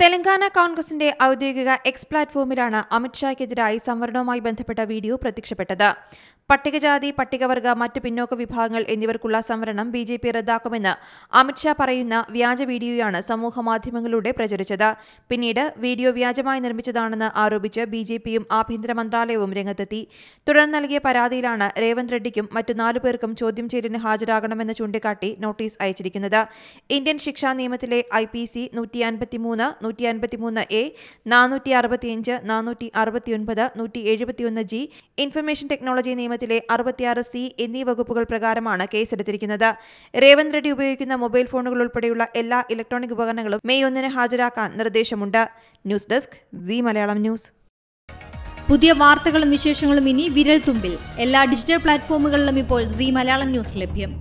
തെലങ്കാന കോൺഗ്രസിന്റെ ഔദ്യോഗിക എക്സ് പ്ലാറ്റ്ഫോമിലാണ് അമിത്ഷായ്ക്കെതിരായി സംവരണവുമായി ബന്ധപ്പെട്ട വീഡിയോ പ്രത്യക്ഷപ്പെട്ടത് പട്ടികജാതി പട്ടികവർഗ മറ്റ് പിന്നോക്ക വിഭാഗങ്ങൾ എന്നിവർക്കുള്ള സംവരണം ബി ജെ പി റദ്ദാക്കുമെന്ന് അമിത്ഷാ പറയുന്ന വ്യാജ വീഡിയോയാണ് സമൂഹ മാധ്യമങ്ങളിലൂടെ പ്രചരിച്ചത് പിന്നീട് വീഡിയോ വ്യാജമായി നിർമ്മിച്ചതാണെന്ന് ആരോപിച്ച് ബി ജെ പിയും ആഭ്യന്തര മന്ത്രാലയവും രംഗത്തെത്തി തുടർന്ന് നൽകിയ പരാതിയിലാണ് രേവന്ത് റെഡ്ഡിക്കും മറ്റു നാലു പേർക്കും ചോദ്യം ചെയ്തിന് ഹാജരാകണമെന്ന് ചൂണ്ടിക്കാട്ടി നോട്ടീസ് അയച്ചിരിക്കുന്നത് ഇന്ത്യൻ ശിക്ഷാ നിയമത്തിലെ ഐ പി സി നൂറ്റി അൻപത്തിമൂന്ന് നാനൂറ്റി അൻപത്തിമൂന്ന് എ നാനൂറ്റി അറുപത്തിയഞ്ച് നാനൂറ്റി അറുപത്തിയൊൻപത് നൂറ്റി എഴുപത്തിയൊന്ന് ജി ഇൻഫർമേഷൻ ടെക്നോളജി നിയമത്തിലെ അറുപത്തിയാറ് സി എന്നീ വകുപ്പുകൾ പ്രകാരമാണ് കേസെടുത്തിരിക്കുന്നത് രേവന്ത് റെഡ്ഡി ഉപയോഗിക്കുന്ന മൊബൈൽ ഫോണുകൾ ഉൾപ്പെടെയുള്ള എല്ലാ ഇലക്ട്രോണിക് ഉപകരണങ്ങളും മെയ് ഒന്നിന് ഹാജരാക്കാൻ നിർദ്ദേശമുണ്ട് news desk C Malayalam news പുതിയ വാർത്തകളും വിശേഷങ്ങളും ഇനി വിരൽ തുമ്പിൽ എല്ലാ ഡിജിറ്റൽ പ്ലാറ്റ്ഫോമുകളിലും ഇപ്പോൾ സി മലയാളം ന്യൂസ് ലഭ്യം